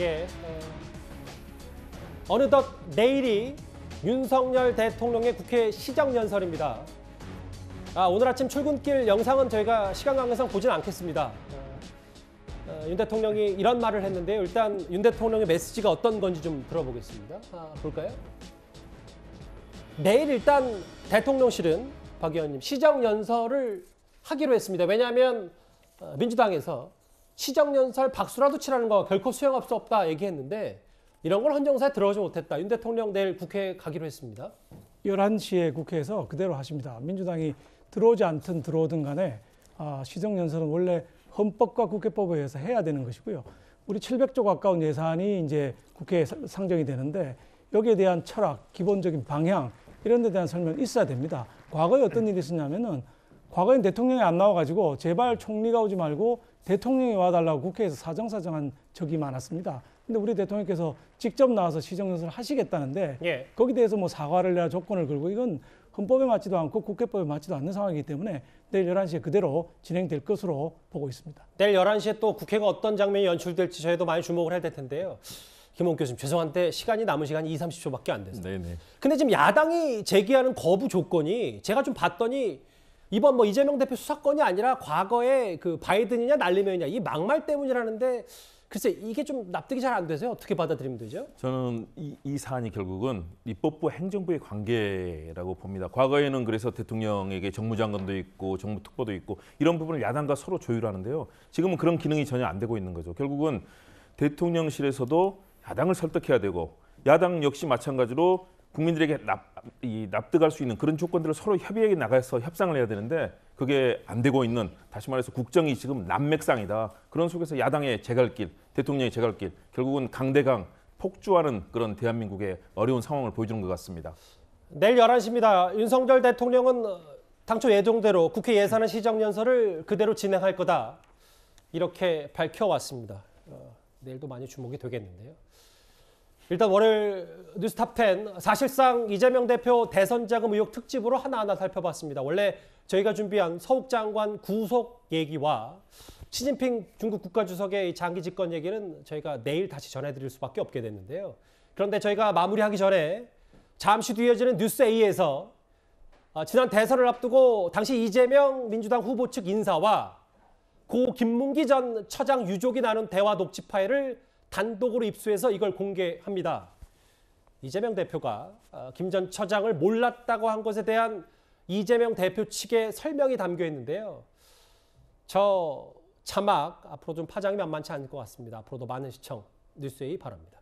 예, 예. 어느덧 내일이 윤석열 대통령의 국회 시정연설입니다. 아, 오늘 아침 출근길 영상은 저희가 시간 관계상 보진 않겠습니다. 어, 윤 대통령이 이런 말을 했는데요. 일단 윤 대통령의 메시지가 어떤 건지 좀 들어보겠습니다. 아, 볼까요? 내일 일단 대통령실은 박 의원님 시정연설을 하기로 했습니다. 왜냐하면 어, 민주당에서 시정연설 박수라도 치라는 거 결코 수용할 수 없다 얘기했는데 이런 걸 헌정사에 들어오지 못했다. 윤 대통령 내일 국회 에 가기로 했습니다. 11시에 국회에서 그대로 하십니다. 민주당이 들어오지 않든 들어오든 간에 아, 시정연설은 원래 헌법과 국회법에 의해서 해야 되는 것이고요. 우리 700조 가까운 예산이 이제 국회에 상정이 되는데 여기에 대한 철학, 기본적인 방향 이런 데 대한 설명이 있어야 됩니다. 과거에 어떤 일이 있었냐면은 과거엔 대통령이 안 나와가지고 제발 총리가 오지 말고 대통령이 와달라고 국회에서 사정사정한 적이 많았습니다. 근데 우리 대통령께서 직접 나와서 시정연설을 하시겠다는데 예. 거기에 대해서 뭐 사과를 내야 조건을 걸고 이건 헌법에 맞지도 않고 국회법에 맞지도 않는 상황이기 때문에 내일 11시에 그대로 진행될 것으로 보고 있습니다. 내일 11시에 또 국회가 어떤 장면이 연출될지 저희도 많이 주목을 해야 될 텐데요. 김원 교수님 죄송한데 시간이 남은 시간이 2, 30초밖에 안 됐어요. 네네. 근데 지금 야당이 제기하는 거부 조건이 제가 좀 봤더니 이번 뭐 이재명 대표 수사권이 아니라 과거에 그 바이든이냐 날리면이냐 이 막말 때문이라는데 글쎄 이게 좀 납득이 잘 안 되세요? 어떻게 받아들이면 되죠? 저는 이, 이 사안이 결국은 입법부 행정부의 관계라고 봅니다. 과거에는 그래서 대통령에게 정무장관도 있고 정무특보도 있고 이런 부분을 야당과 서로 조율하는데요. 지금은 그런 기능이 전혀 안 되고 있는 거죠. 결국은 대통령실에서도 야당을 설득해야 되고 야당 역시 마찬가지로 국민들에게 납, 이 납득할 수 있는 그런 조건들을 서로 협의해 나가서 협상을 해야 되는데 그게 안 되고 있는 다시 말해서 국정이 지금 난맥상이다. 그런 속에서 야당의 재갈길 대통령의 재갈길 결국은 강대강 폭주하는 그런 대한민국의 어려운 상황을 보여주는 것 같습니다. 내일 11시입니다. 윤석열 대통령은 당초 예정대로 국회 예산안 시정연설을 그대로 진행할 거다. 이렇게 밝혀왔습니다. 어, 내일도 많이 주목이 되겠는데요. 일단 월요일 뉴스 탑10 사실상 이재명 대표 대선 자금 의혹 특집으로 하나하나 살펴봤습니다. 원래 저희가 준비한 서욱 장관 구속 얘기와 시진핑 중국 국가주석의 장기 집권 얘기는 저희가 내일 다시 전해드릴 수밖에 없게 됐는데요. 그런데 저희가 마무리하기 전에 잠시 뒤 이어지는 뉴스 A에서 아, 지난 대선을 앞두고 당시 이재명 민주당 후보 측 인사와 고 김문기 전 처장 유족이 나눈 대화 녹취 파일을 단독으로 입수해서 이걸 공개합니다. 이재명 대표가 어, 김전 처장을 몰랐다고 한 것에 대한 이재명 대표 측의 설명이 담겨 있는데요. 저 자막 앞으로 좀 파장이 만만치 않을 것 같습니다. 앞으로도 많은 시청 뉴스웨 바랍니다.